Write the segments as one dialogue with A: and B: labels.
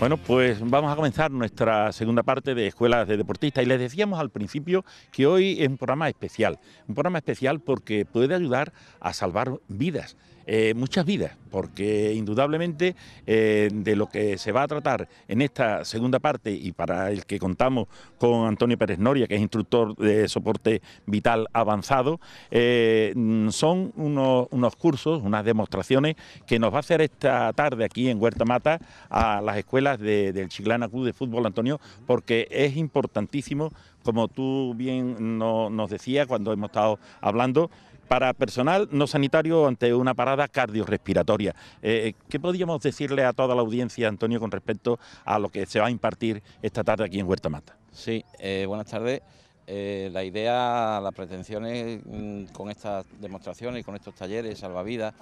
A: Bueno, pues vamos a comenzar nuestra segunda parte de Escuelas de Deportistas y les decíamos al principio que hoy es un programa especial, un programa especial porque puede ayudar a salvar vidas. Eh, muchas vidas, porque indudablemente eh, de lo que se va a tratar en esta segunda parte y para el que contamos con Antonio Pérez Noria, que es instructor de soporte vital avanzado, eh, son unos, cursos, unas demostraciones que nos va a hacer esta tarde aquí en Huerta Mata a las escuelas del Chiclana Club de Fútbol, Antonio, porque es importantísimo, como tú bien nos decías cuando hemos estado hablando, para personal no sanitario ante una parada cardiorrespiratoria. Eh, eh, ¿Qué podríamos decirle a toda la audiencia, Antonio, con respecto a lo que se va a impartir esta tarde aquí en Huerta Mata?
B: Sí, eh, buenas tardes. la idea, las pretensiones... Mm, con estas demostraciones, y con estos talleres salvavidas,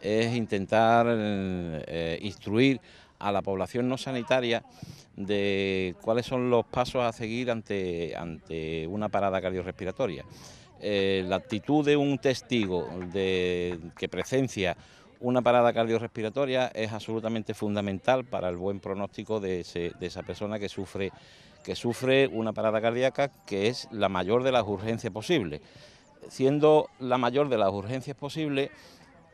B: es intentar instruir a la población no sanitaria de cuáles son los pasos a seguir ante, ante una parada cardiorrespiratoria. Eh, la actitud de un testigo de, que presencia una parada cardiorrespiratoria es absolutamente fundamental para el buen pronóstico de, de, esa persona que sufre, que sufre una parada cardíaca que es la mayor de las urgencias posibles. Siendo la mayor de las urgencias posibles,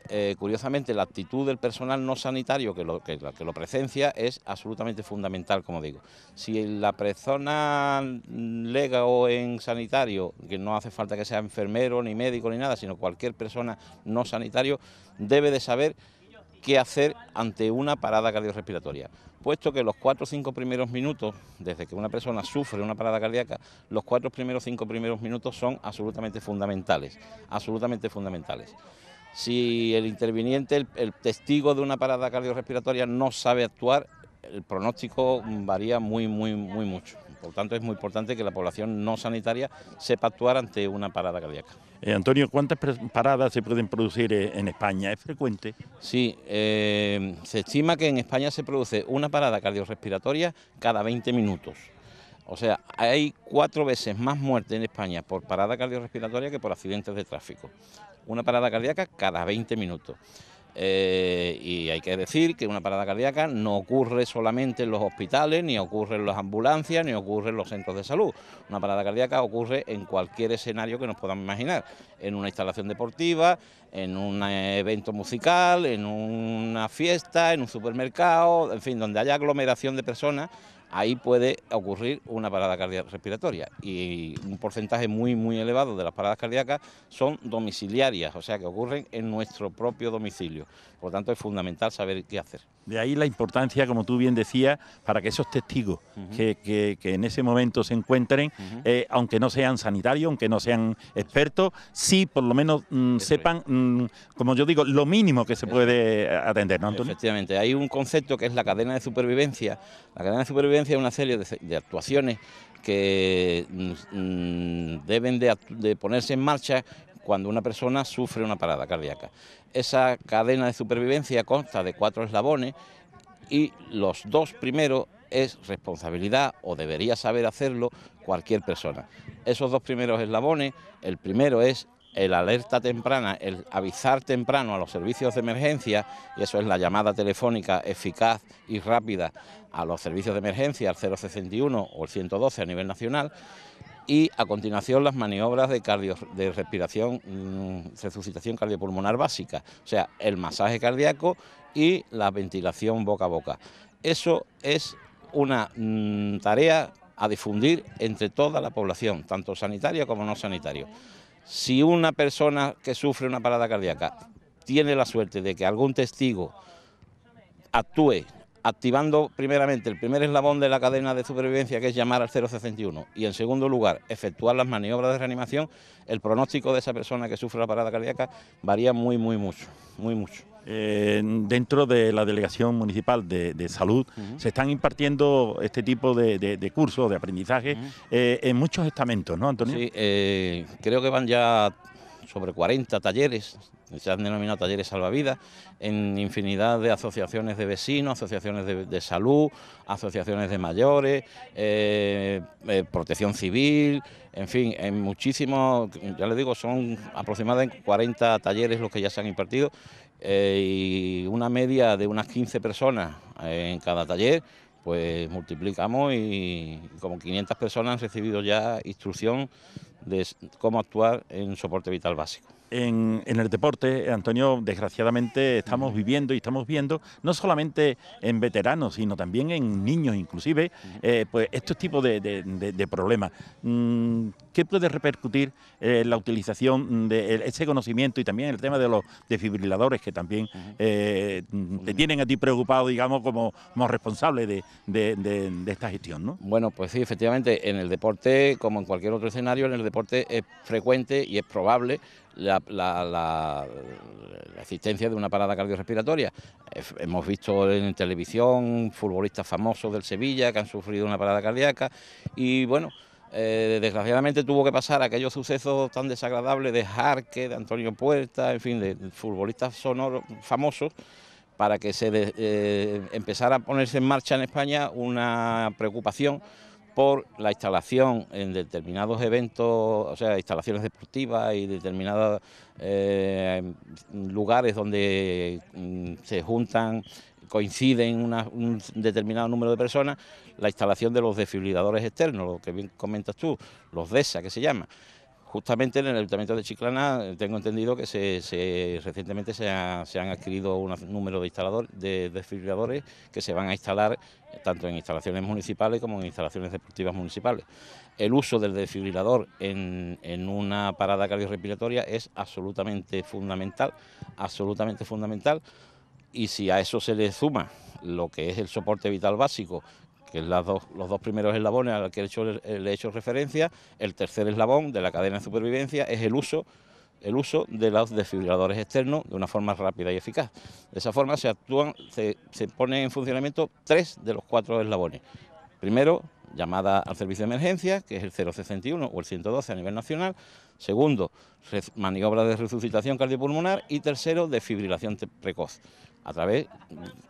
B: eh, curiosamente la actitud del personal no sanitario que lo, que, lo presencia es absolutamente fundamental, como digo. Si la persona lega o en sanitario, que no hace falta que sea enfermero ni médico ni nada, sino cualquier persona no sanitario, debe de saber qué hacer ante una parada cardiorrespiratoria, puesto que los cuatro o cinco primeros minutos, desde que una persona sufre una parada cardíaca, los cuatro primeros cinco primeros minutos son absolutamente fundamentales, absolutamente fundamentales. Si el interviniente, el, testigo de una parada cardiorrespiratoria no sabe actuar, el pronóstico varía muy, muy, muy mucho. Por tanto, es muy importante que la población no sanitaria sepa actuar ante una parada cardíaca.
A: Eh, Antonio, ¿cuántas paradas se pueden producir eh, en España? ¿Es frecuente? Sí, eh,
B: se estima que en España se produce una parada cardiorrespiratoria cada 20 minutos. O sea, hay cuatro veces más muertes en España por parada cardiorrespiratoria que por accidentes de tráfico una parada cardíaca cada 20 minutos. Eh, y hay que decir que una parada cardíaca no ocurre solamente en los hospitales, ni ocurre en las ambulancias, ni ocurre en los centros de salud. Una parada cardíaca ocurre en cualquier escenario que nos podamos imaginar, en una instalación deportiva, en un eh, evento musical, en una fiesta, en un supermercado, en fin, donde haya aglomeración de personas ahí puede ocurrir una parada cardíaca respiratoria y un porcentaje muy muy elevado de las paradas cardíacas son domiciliarias, o sea que ocurren en nuestro propio domicilio. Por lo tanto, es fundamental saber qué
A: hacer. De ahí la importancia, como tú bien decías, para que esos testigos que, en ese momento se encuentren, eh, aunque no sean sanitarios, aunque no sean expertos, sí por lo menos mm, sepan, mm, como yo digo, lo mínimo que se puede eh, atender, ¿no,
B: Efectivamente, hay un concepto que es la cadena de supervivencia. La cadena de supervivencia es una serie de, actuaciones que mm, deben de, ponerse en marcha cuando una persona sufre una parada cardíaca. Esa cadena de supervivencia consta de cuatro eslabones y los dos primeros es responsabilidad o debería saber hacerlo cualquier persona. Esos dos primeros eslabones, el primero es el alerta temprana, el avisar temprano a los servicios de emergencia, y eso es la llamada telefónica eficaz y rápida a los servicios de emergencia, al 061 o el 112 a nivel nacional, y a continuación las maniobras de, de respiración, mm, resucitación cardiopulmonar básica, o sea, el masaje cardíaco y la ventilación boca a boca. Eso es una mm, tarea a difundir entre toda la población, tanto sanitaria como no sanitario. Si una persona que sufre una parada cardíaca tiene la suerte de que algún testigo actúe activando primeramente el primer eslabón de la cadena de supervivencia, que es llamar al 061, y en segundo lugar, efectuar las maniobras de reanimación, el pronóstico de esa persona que
A: sufre la parada cardíaca varía muy, muy mucho, muy mucho. Eh, dentro de la Delegación Municipal de, Salud se están impartiendo este tipo de, cursos, de aprendizaje, eh, en muchos estamentos, ¿no, Antonio? Sí,
B: eh, creo que van ya sobre 40 talleres se han denominado talleres salvavidas en infinidad de asociaciones de vecinos, asociaciones de, salud, asociaciones de mayores, eh, eh, protección civil, en fin, en muchísimos, ya le digo, son aproximadamente 40 talleres los que ya se han impartido eh, y una media de unas 15 personas en cada taller pues multiplicamos y como
A: 500 personas han recibido ya instrucción de cómo actuar en soporte vital básico. En, el deporte, Antonio, desgraciadamente estamos viviendo y estamos viendo, no solamente en veteranos, sino también en niños inclusive, eh, pues estos tipos de, problemas. Mm, ¿Qué puede repercutir eh, la utilización de e, ese conocimiento y también el tema de los desfibriladores que también eh, mm, te tienen a ti preocupado, digamos, como, responsable de, esta gestión? ¿no? Bueno, pues sí,
B: efectivamente, en el deporte, como en cualquier otro escenario, en el es frecuente y es probable la, existencia de una parada cardiorrespiratoria. Hemos visto en televisión futbolistas famosos del Sevilla que han sufrido una parada cardíaca y bueno, eh, desgraciadamente tuvo que pasar aquellos sucesos tan desagradables de Jarque, de Antonio Puerta, en fin, de futbolistas sonoros famosos, para que se eh, empezara a ponerse en marcha en España una preocupación por la instalación en determinados eventos, o sea, instalaciones deportivas y determinados eh, lugares donde mm, se juntan, coinciden un determinado número de personas, la instalación de los desfibriladores externos, lo que bien comentas tú, los DESA que se llama. Justamente en el Ayuntamiento de Chiclana eh, tengo entendido que se, recientemente se, han adquirido un número de instaladores, de desfibriladores que se van a instalar tanto en instalaciones municipales como en instalaciones deportivas municipales. El uso del desfibrilador en, una parada cardiorrespiratoria es absolutamente fundamental, absolutamente fundamental y si a eso se le suma lo que es el soporte vital básico, que es los dos primeros eslabones a los que he hecho, le he hecho referencia. El tercer eslabón de la cadena de supervivencia es el uso el uso de los desfibriladores externos de una forma rápida y eficaz. De esa forma se actúan, se, se ponen en funcionamiento tres de los cuatro eslabones. Primero, llamada al servicio de emergencia, que es el 061 o el 112 a nivel nacional. Segundo, maniobra de resucitación cardiopulmonar. Y tercero, desfibrilación precoz a través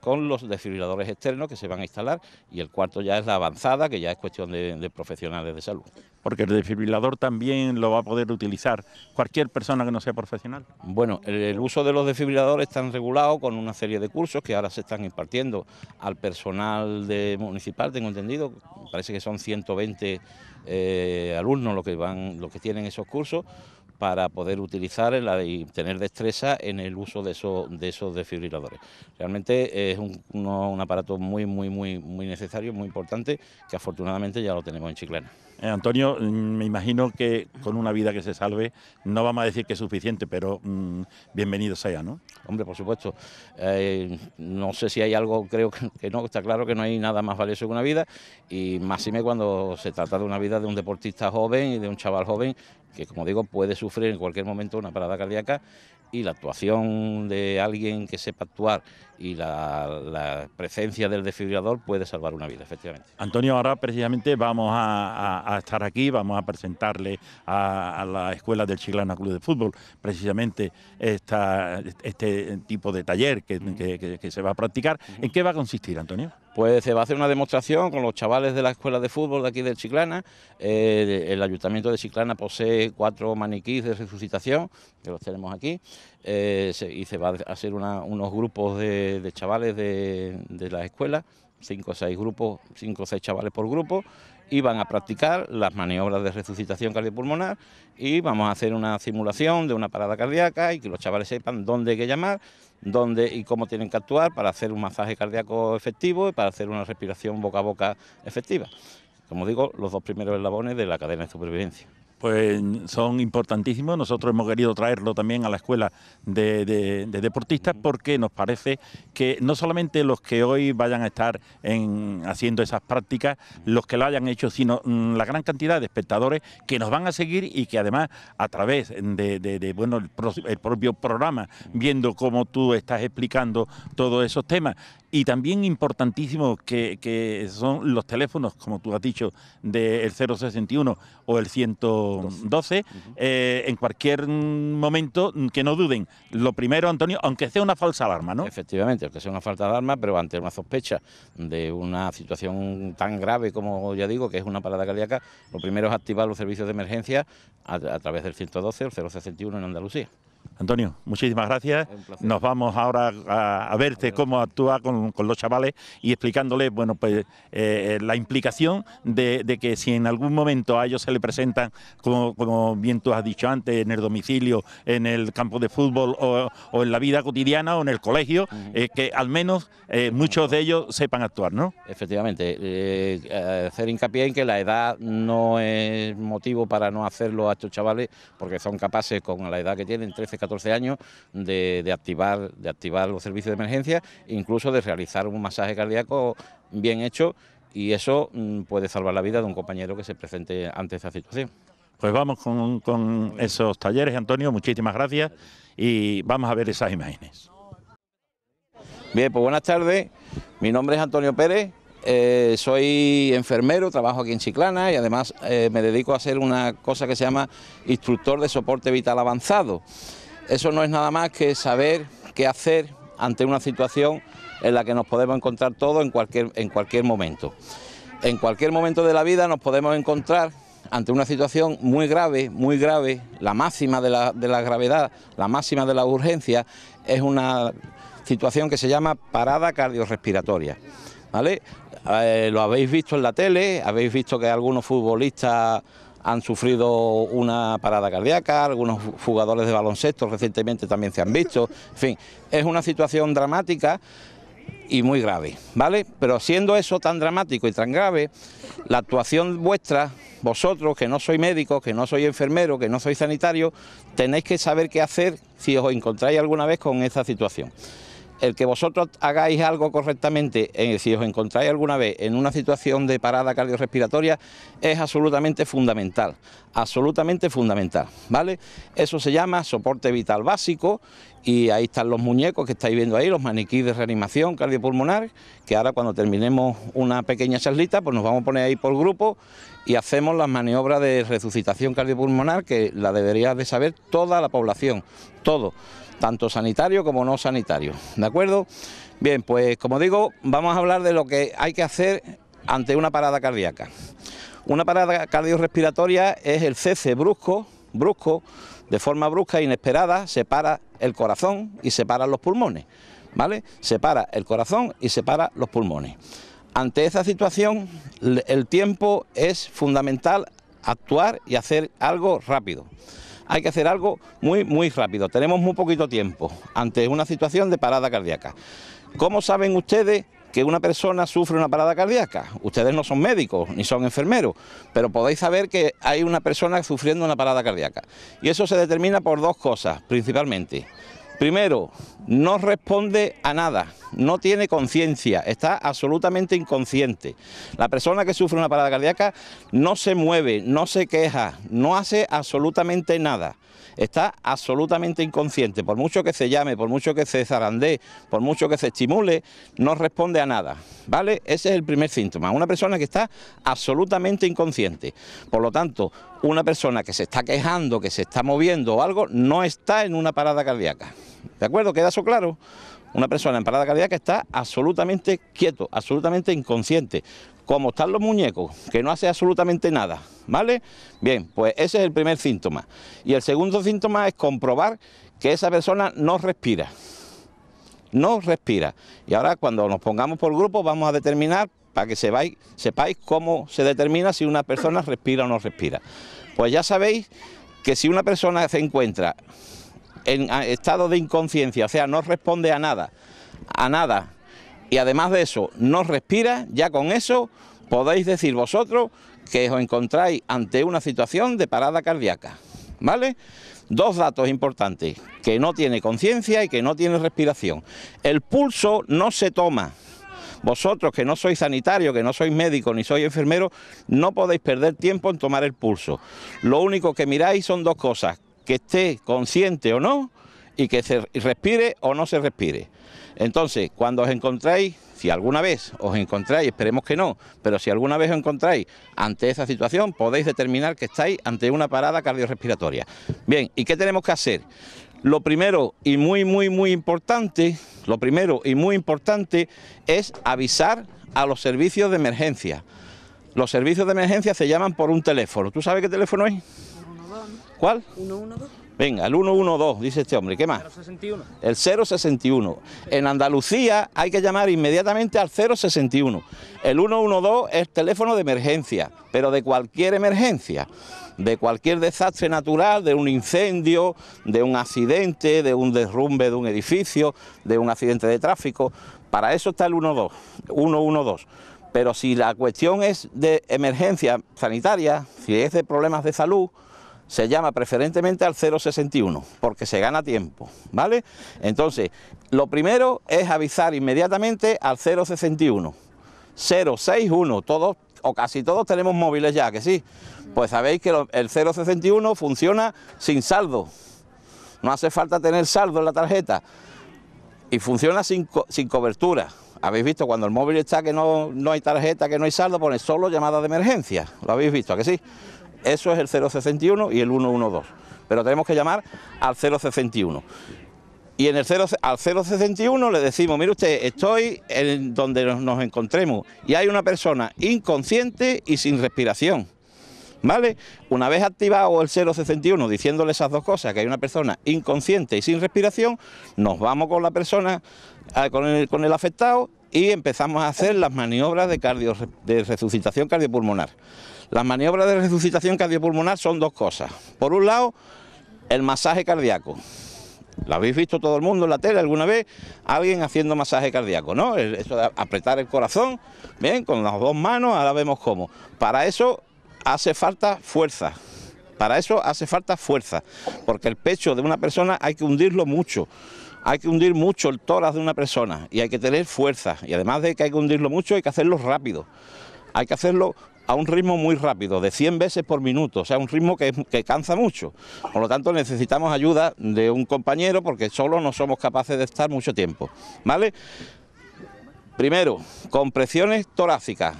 B: con los desfibriladores externos que se van a instalar y el cuarto ya es la avanzada, que ya es cuestión de,
A: profesionales de salud. Porque el desfibrilador también lo va a poder utilizar cualquier persona que no sea profesional. Bueno, el, uso de los desfibriladores
B: está regulado con una serie de cursos que ahora se están impartiendo al personal de municipal, tengo entendido, parece que son 120 eh, alumnos los que van, los que tienen esos cursos para poder utilizar y tener destreza en el uso de esos, de desfibriladores. Realmente es
A: un, aparato muy, muy, muy, muy necesario, muy importante, que afortunadamente ya lo tenemos en Chiclana. Eh, Antonio, mm, me imagino que con una vida que se salve, no vamos a decir que es suficiente, pero mm, bienvenido sea, ¿no? Hombre, por supuesto. Eh, no sé si
B: hay algo, creo que no, está claro que no hay nada más valioso que una vida, y máxime cuando se trata de una vida de un deportista joven y de un chaval joven, que como digo, puede sufrir en cualquier momento una parada cardíaca y la actuación de alguien que sepa actuar y la, presencia del desfibrilador puede salvar una vida, efectivamente.
A: Antonio, ahora precisamente vamos a, estar aquí, vamos a presentarle a, la Escuela del Chiclana Club de Fútbol precisamente este tipo de taller que, se va a practicar. ¿En qué va a consistir, Antonio?
B: pues se va a hacer una demostración con los chavales de la escuela de fútbol de aquí de Chiclana. Eh, el ayuntamiento de Chiclana posee cuatro maniquís de resucitación, que los tenemos aquí, eh, y se va a hacer unos grupos de, chavales de, la escuela... cinco o seis grupos, cinco o seis chavales por grupo, van a practicar las maniobras de resucitación cardiopulmonar y vamos a hacer una simulación de una parada cardíaca y que los chavales sepan dónde hay que llamar, dónde y cómo tienen que actuar para hacer un masaje cardíaco efectivo y para hacer una respiración boca a boca efectiva. Como digo, los dos
A: primeros eslabones de la cadena de supervivencia pues son importantísimos. Nosotros hemos querido traerlo también a la escuela de, deportistas porque nos parece que no solamente los que hoy vayan a estar en, haciendo esas prácticas, los que lo hayan hecho, sino mm, la gran cantidad de espectadores que nos van a seguir y que además a través de, bueno, el, propio programa, viendo cómo tú estás explicando todos esos temas y también importantísimos que, que son los teléfonos, como tú has dicho, del 061 o el 100. 12, eh, en cualquier momento que no duden. Lo primero, Antonio, aunque sea una falsa alarma, ¿no? Efectivamente, aunque sea una falsa alarma,
B: pero ante una sospecha de una situación tan grave como ya digo, que es una parada cardíaca,
A: lo primero es activar los servicios de emergencia a, a través del 112 o 061 en Andalucía. Antonio, muchísimas gracias. Nos vamos ahora a, verte cómo actúa con, los chavales y explicándoles bueno, pues, eh, la implicación de, que si en algún momento a ellos se le presentan, como, como, bien tú has dicho antes, en el domicilio, en el campo de fútbol o, en la vida cotidiana o en el colegio, eh, que al menos eh, muchos de ellos sepan actuar, ¿no? Efectivamente, hacer hincapié en que la edad
B: no es motivo para no hacerlo a estos chavales porque son capaces con la edad que tienen, hace 14 años de, activar, de activar los servicios de emergencia, incluso de realizar un masaje cardíaco bien hecho y eso mm, puede salvar la vida de un compañero que
A: se presente ante esa situación. Pues vamos con, esos talleres, Antonio, muchísimas gracias y vamos a ver esas imágenes.
B: Bien, pues buenas tardes, mi nombre es Antonio Pérez, eh, soy enfermero, trabajo aquí en Chiclana y además eh, me dedico a hacer una cosa que se llama instructor de soporte vital avanzado. Eso no es nada más que saber qué hacer ante una situación en la que nos podemos encontrar todos en cualquier, en cualquier momento. En cualquier momento de la vida nos podemos encontrar ante una situación muy grave, muy grave, la máxima de la, gravedad, la máxima de la urgencia, es una situación que se llama parada cardiorrespiratoria. ¿vale? Eh, lo habéis visto en la tele, habéis visto que algunos futbolistas han sufrido una parada cardíaca, algunos jugadores de baloncesto recientemente también se han visto, en fin, es una situación dramática y muy grave, ¿vale? Pero siendo eso tan dramático y tan grave, la actuación vuestra, vosotros que no sois médicos, que no sois enfermeros, que no sois sanitarios, tenéis que saber qué hacer si os encontráis alguna vez con esa situación el que vosotros hagáis algo correctamente, eh, si os encontráis alguna vez en una situación de parada cardiorrespiratoria, es absolutamente fundamental, absolutamente fundamental, ¿vale? Eso se llama soporte vital básico y ahí están los muñecos que estáis viendo ahí, los maniquíes de reanimación cardiopulmonar, que ahora cuando terminemos una pequeña charlita, pues nos vamos a poner ahí por grupo y hacemos las maniobras de resucitación cardiopulmonar, que la debería de saber toda la población, todo tanto sanitario como no sanitario. ¿De acuerdo? Bien, pues como digo, vamos a hablar de lo que hay que hacer ante una parada cardíaca. Una parada cardiorrespiratoria es el cese brusco, brusco, de forma brusca e inesperada, separa el corazón y separa los pulmones. ¿Vale? Separa el corazón y separa los pulmones. Ante esa situación, el tiempo es fundamental actuar y hacer algo rápido hay que hacer algo muy, muy rápido. Tenemos muy poquito tiempo ante una situación de parada cardíaca. ¿Cómo saben ustedes que una persona sufre una parada cardíaca. Ustedes no son médicos ni son enfermeros, pero podéis saber que hay una persona sufriendo una parada cardíaca. Y eso se determina por dos cosas, principalmente. Primero, no responde a nada, no tiene conciencia, está absolutamente inconsciente. La persona que sufre una parada cardíaca no se mueve, no se queja, no hace absolutamente nada está absolutamente inconsciente, por mucho que se llame, por mucho que se zarandee, por mucho que se estimule, no responde a nada, ¿vale? Ese es el primer síntoma, una persona que está absolutamente inconsciente. Por lo tanto, una persona que se está quejando, que se está moviendo o algo, no está en una parada cardíaca. ¿De acuerdo? ¿Queda eso claro? Una persona en parada cardíaca está absolutamente quieto, absolutamente inconsciente, como están los muñecos, que no hace absolutamente nada, ¿vale? Bien, pues ese es el primer síntoma. Y el segundo síntoma es comprobar que esa persona no respira, no respira. Y ahora cuando nos pongamos por grupo vamos a determinar, para que sepáis, sepáis cómo se determina si una persona respira o no respira. Pues ya sabéis que si una persona se encuentra en estado de inconsciencia, o sea, no responde a nada, a nada, y además de eso no respira, ya con eso podéis decir vosotros que os encontráis ante una situación de parada cardíaca. ¿Vale? Dos datos importantes, que no tiene conciencia y que no tiene respiración. El pulso no se toma. Vosotros que no sois sanitario, que no sois médico ni sois enfermero, no podéis perder tiempo en tomar el pulso. Lo único que miráis son dos cosas, que esté consciente o no y que se respire o no se respire. Entonces, cuando os encontráis, si alguna vez os encontráis, esperemos que no, pero si alguna vez os encontráis ante esa situación, podéis determinar que estáis ante una parada cardiorrespiratoria. Bien, ¿y qué tenemos que hacer? Lo primero y muy, muy, muy importante, lo primero y muy importante es avisar a los servicios de emergencia. Los servicios de emergencia se llaman por un teléfono. ¿Tú sabes qué teléfono es? 112. ¿Cuál? 112. Venga, el 112, dice este hombre, ¿qué más? El 061. El 061. En Andalucía hay que llamar inmediatamente al 061. El 112 es teléfono de emergencia, pero de cualquier emergencia, de cualquier desastre natural, de un incendio, de un accidente, de un derrumbe de un edificio, de un accidente de tráfico. Para eso está el 112, 112. Pero si la cuestión es de emergencia sanitaria, si es de problemas de salud, se llama preferentemente al 061 porque se gana tiempo, ¿vale? Entonces, lo primero es avisar inmediatamente al 061. 061, todos o casi todos tenemos móviles ya, que sí. Pues sabéis que el 061 funciona sin saldo. No hace falta tener saldo en la tarjeta y funciona sin, cobertura. Habéis visto cuando el móvil está que no, no hay tarjeta, que no hay saldo, pone solo llamada de emergencia. ¿Lo habéis visto? que sí? Eso es el 061 y el 112. Pero tenemos que llamar al 061. Y en el 0, al 061 le decimos, mire usted, estoy en donde nos, encontremos y hay una persona inconsciente y sin respiración. ¿Vale? Una vez activado el 061 diciéndole esas dos cosas, que hay una persona inconsciente y sin respiración, nos vamos con la persona, ah, con el, afectado y empezamos a hacer las maniobras de, de resucitación cardiopulmonar. Las maniobras de resucitación cardiopulmonar son dos cosas. Por un lado, el masaje cardíaco. Lo habéis visto todo el mundo en la tele alguna vez, alguien haciendo masaje cardíaco, ¿no? Eso de apretar el corazón, bien, con las dos manos, ahora vemos cómo. Para eso hace falta fuerza, para eso hace falta fuerza, porque el pecho de una persona hay que hundirlo mucho, hay que hundir mucho el tórax de una persona y hay que tener fuerza. Y además de que hay que hundirlo mucho, hay que hacerlo rápido, hay que hacerlo a un ritmo muy rápido, de 100 veces por minuto, o sea, un ritmo que, cansa mucho. Por lo tanto, necesitamos ayuda de un compañero porque solo no somos capaces de estar mucho tiempo, ¿vale? Primero, compresiones torácicas,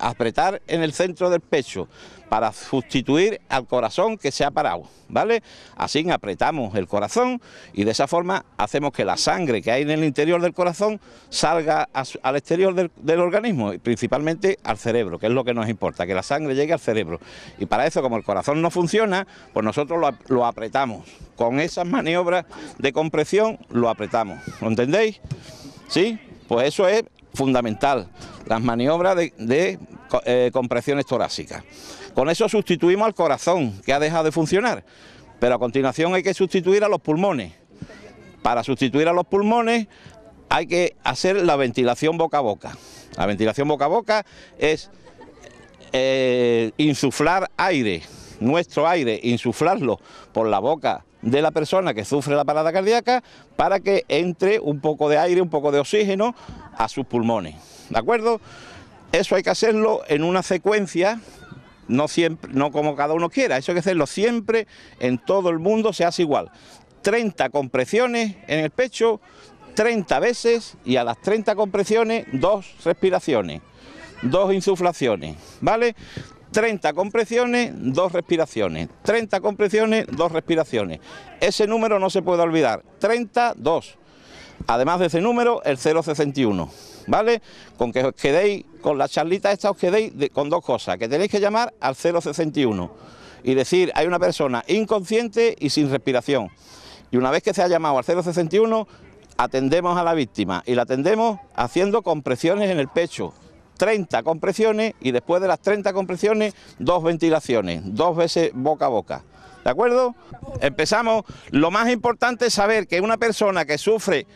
B: apretar en el centro del pecho para sustituir al corazón que se ha parado, ¿vale? Así apretamos el corazón y de esa forma hacemos que la sangre que hay en el interior del corazón salga al exterior del, organismo y principalmente al cerebro, que es lo que nos importa, que la sangre llegue al cerebro. Y para eso, como el corazón no funciona, pues nosotros lo, lo apretamos. Con esas maniobras de compresión lo apretamos, ¿lo entendéis? ¿Sí? Pues eso es fundamental, las maniobras de, eh, compresiones torácicas. Con eso sustituimos al corazón, que ha dejado de funcionar, pero a continuación hay que sustituir a los pulmones. Para sustituir a los pulmones hay que hacer la ventilación boca a boca. La ventilación boca a boca es eh, insuflar aire, nuestro aire, insuflarlo por la boca de la persona que sufre la parada cardíaca para que entre un poco de aire, un poco de oxígeno a sus pulmones. ¿De acuerdo? Eso hay que hacerlo en una secuencia, no, siempre, no como cada uno quiera, eso hay que hacerlo siempre, en todo el mundo se hace igual. 30 compresiones en el pecho, 30 veces y a las 30 compresiones dos respiraciones, dos insuflaciones, ¿vale? 30 compresiones, 2 respiraciones, 30 compresiones, dos respiraciones. Ese número no se puede olvidar, 30, 2. Además de ese número, el 061, ¿vale? Con que os quedéis, con la charlita esta os quedéis con dos cosas, que tenéis que llamar al 061 y decir, hay una persona inconsciente y sin respiración. Y una vez que se ha llamado al 061, atendemos a la víctima y la atendemos haciendo compresiones en el pecho, 30 compresiones y después de las 30 compresiones, dos ventilaciones, dos veces boca a boca. ¿De acuerdo? Empezamos. Lo más importante es saber que una persona que sufre,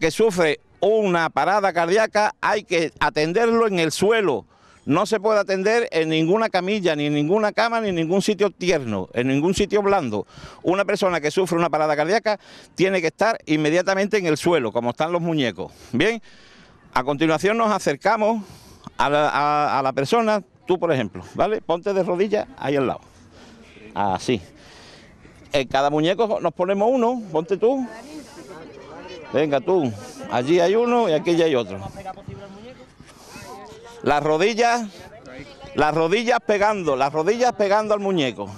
B: que sufre una parada cardíaca hay que atenderlo en el suelo. No se puede atender en ninguna camilla, ni en ninguna cama, ni en ningún sitio tierno, en ningún sitio blando. Una persona que sufre una parada cardíaca tiene que estar inmediatamente en el suelo, como están los muñecos. Bien. A continuación nos acercamos a la, persona, tú por ejemplo, ¿vale? Ponte de rodillas ahí al lado. Así. En cada muñeco nos ponemos uno, ponte tú. Venga tú, allí hay uno y aquí ya hay otro. Las rodillas, las rodillas pegando, las rodillas pegando al muñeco.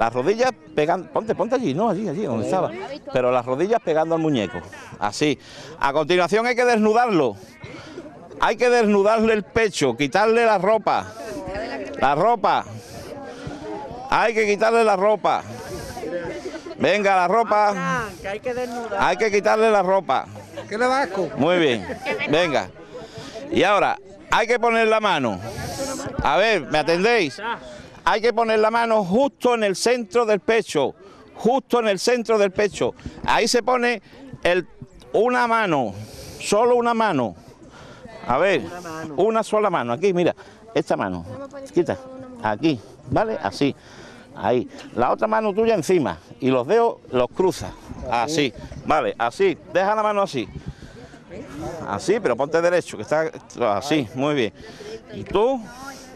B: Las rodillas pegando, ponte, ponte allí, no, allí, allí, donde estaba. Pero las rodillas pegando al muñeco, así. A continuación hay que desnudarlo. Hay que desnudarle el pecho, quitarle la ropa. La ropa. Hay que quitarle la ropa. Venga, la ropa. Ah, hay que quitarle la ropa. ¿Qué le vasco? Muy bien. Venga. Y ahora, hay que poner la mano. A ver, ¿me atendéis? Hay que poner la mano justo en el centro del pecho, justo en el centro del pecho. Ahí se pone el, una mano, solo una mano. A ver, una sola mano, aquí, mira, esta mano, quita, aquí, ¿vale? Así, ahí. La otra mano tuya encima y los dedos los cruza, así, ¿vale? Así, deja la mano así. Así, pero ponte derecho, que está así, muy bien. Y tú,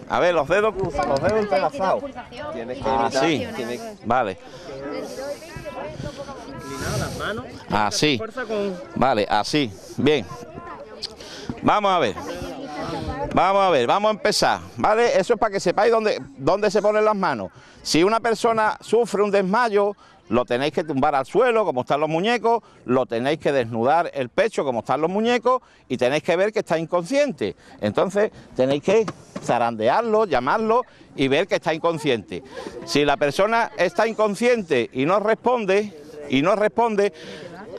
B: a ver, los dedos cruzados, los dedos entrelazados. Tienes que ir ah, Así. Vale. las manos. Así. Vale, así. Bien. Vamos a ver. Vamos a ver, vamos a empezar, ¿vale? Eso es para que sepáis dónde, dónde se ponen las manos. Si una persona sufre un desmayo, lo tenéis que tumbar al suelo, como están los muñecos, lo tenéis que desnudar el pecho, como están los muñecos, y tenéis que ver que está inconsciente. Entonces tenéis que zarandearlo, llamarlo y ver que está inconsciente. Si la persona está inconsciente y no responde, y no responde,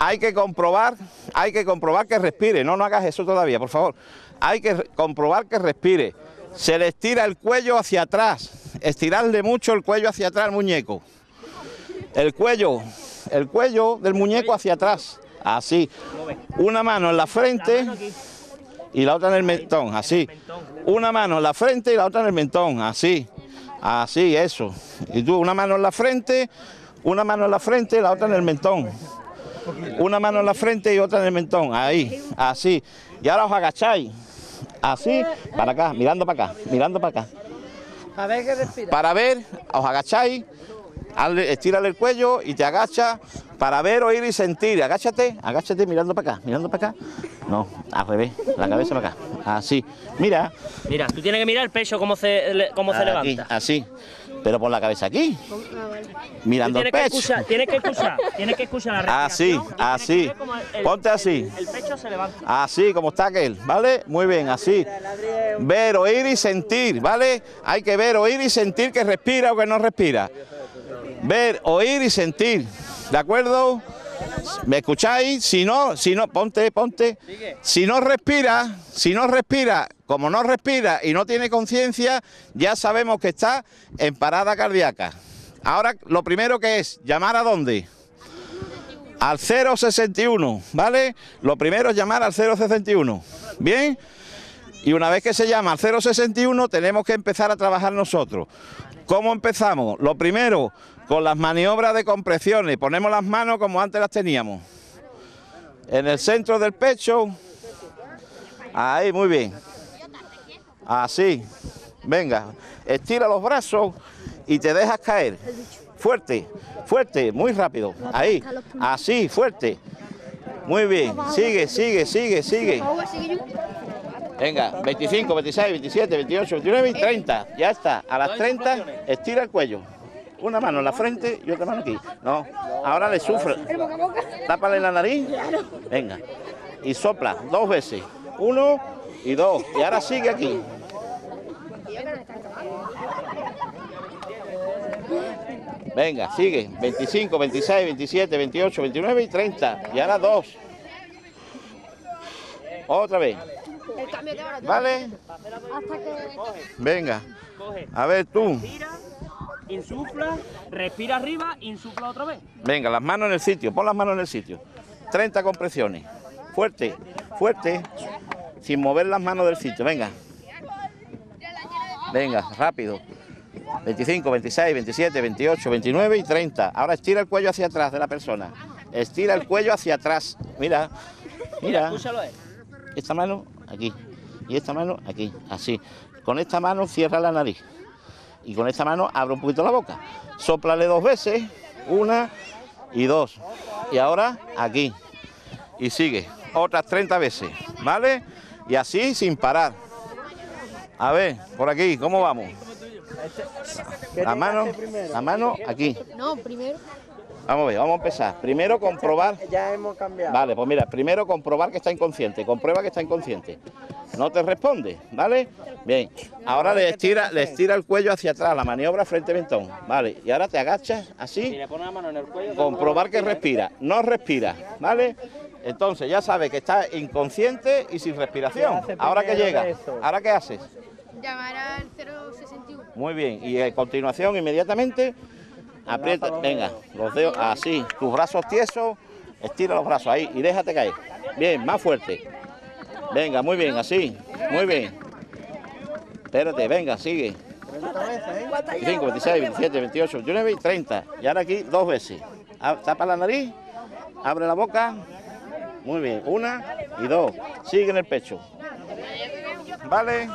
B: hay que comprobar, hay que comprobar que respire. No, no hagas eso todavía, por favor hay que comprobar que respire. Se le estira el cuello hacia atrás, estirarle mucho el cuello hacia atrás muñeco. El cuello, el cuello del muñeco hacia atrás, así. Una mano en la frente y la otra en el mentón, así. Una mano en la frente y la otra en el mentón, así. Así, eso. Y tú, una mano en la frente, una mano en la frente y la otra en el mentón. Una mano en la frente y otra en el mentón, ahí, así. Y ahora os agacháis así, para acá, mirando para acá, mirando para acá. A ver qué Para ver, os agacháis, estírale el cuello y te agacha para ver, oír y sentir. Agáchate, agáchate mirando para acá, mirando para acá. No, al revés, la cabeza para acá. Así. Mira. Mira, tú tienes que mirar el pecho cómo se, cómo se levanta. Así pero pon la cabeza aquí, mirando el pecho. tiene tienes que escuchar,
A: tiene que escuchar
B: la Así, así, ponte así. El, el, pecho se levanta. Así, como está aquel, ¿vale? Muy bien, así. Ver, oír y sentir, ¿vale? Hay que ver, oír y sentir que respira o que no respira. Ver, oír y sentir. ¿De acuerdo? ¿Me escucháis? Si no, si no, ponte, ponte. Si no respira, si no respira, como no respira y no tiene conciencia, ya sabemos que está en parada cardíaca. Ahora lo primero que es, llamar a dónde? Al 061, ¿vale? Lo primero es llamar al 061. ¿Bien? Y una vez que se llama al 061 tenemos que empezar a trabajar nosotros. ¿Cómo empezamos? Lo primero, con las maniobras de compresiones, ponemos las manos como antes las teníamos. En el centro del pecho. Ahí, muy bien. Así. Venga, estira los brazos y te dejas caer. Fuerte, fuerte, muy rápido. Ahí, así, fuerte. Muy bien, sigue, sigue, sigue, sigue. Venga, 25, 26, 27, 28, 29 y 30. Ya está, a las 30 estira el cuello una mano en la frente y otra mano aquí. No, ahora le sufre. Tápale la nariz. Venga. Y sopla dos veces. Uno y dos. Y ahora sigue aquí. Venga, sigue. 25, 26, 27, 28, 29 y 30. Y ahora dos. Otra vez. ¿Vale? Venga. A ver tú insufla, respira arriba, insufla otra vez. Venga, las manos en el sitio, pon las manos en el sitio. 30 compresiones. Fuerte, fuerte, sin mover las manos del sitio. Venga. Venga, rápido. 25, 26, 27, 28, 29 y 30. Ahora estira el cuello hacia atrás de la persona. Estira el cuello hacia atrás. Mira, mira. Eh. Esta mano aquí y esta mano aquí, así. Con esta mano cierra la nariz y con esta mano abro un poquito la boca. Sóplale dos veces, una y dos. Y ahora aquí. Y sigue, otras 30 veces, ¿vale? Y así sin parar. A ver, por aquí, ¿cómo vamos?
A: Este, la mano, la mano aquí. No, primero.
B: Vamos a ver, vamos a empezar. Primero comprobar.
A: Ya hemos cambiado.
B: Vale, pues mira, primero comprobar que está inconsciente. Comprueba que está inconsciente. No te responde, ¿vale? Bien. Ahora le estira, le estira el cuello hacia atrás, la maniobra frente ventón. Vale. Y ahora te agachas así. le pones la mano en el cuello. Comprobar que respira. ¿eh? No respira, ¿vale? Entonces ya sabe que está inconsciente y sin respiración. Ahora que llega. Ahora qué haces. Llamar al 061. Muy bien. Y a eh, continuación, inmediatamente aprieta, venga, los dedos así, tus brazos tiesos, estira los brazos ahí y déjate caer. Bien, más fuerte. Venga, muy bien, así, muy bien. Espérate, venga, sigue. ...5, 26, 27, 28, 29 30. Y ahora aquí dos veces. Tapa la nariz, abre la boca. Muy bien, una y dos. Sigue en el pecho. ¿Vale?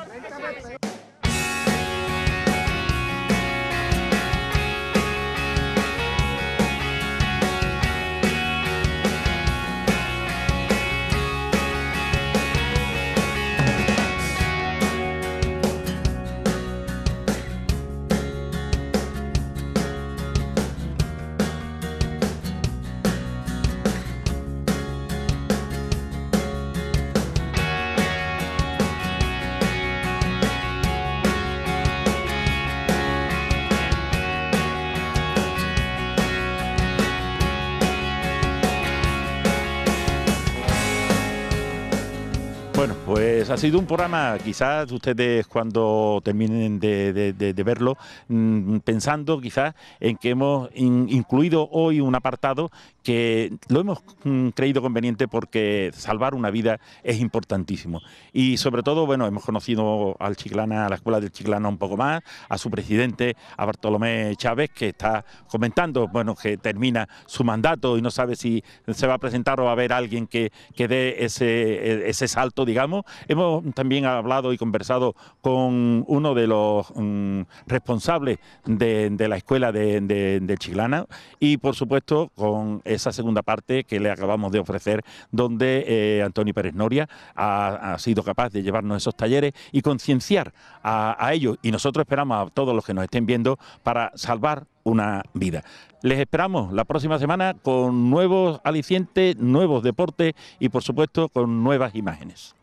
A: ha sido un programa, quizás ustedes cuando terminen de, verlo, mm, pensando quizás en que hemos incluido hoy un apartado que lo hemos mm, creído conveniente porque salvar una vida es importantísimo. Y sobre todo, bueno, hemos conocido al Chiclana, a la Escuela del Chiclana un poco más, a su presidente, a Bartolomé Chávez, que está comentando, bueno, que termina su mandato y no sabe si se va a presentar o va a haber alguien que, que dé ese, e, ese salto, digamos. Hemos también hablado y conversado con uno de los mm, responsables de, la escuela de, de, y por supuesto con esa segunda parte que le acabamos de ofrecer donde eh, Antonio Pérez Noria ha, sido capaz de llevarnos esos talleres y concienciar a ellos y nosotros esperamos a todos los que nos estén viendo para salvar una vida. Les esperamos la próxima semana con nuevos alicientes, nuevos deportes y por supuesto con nuevas imágenes.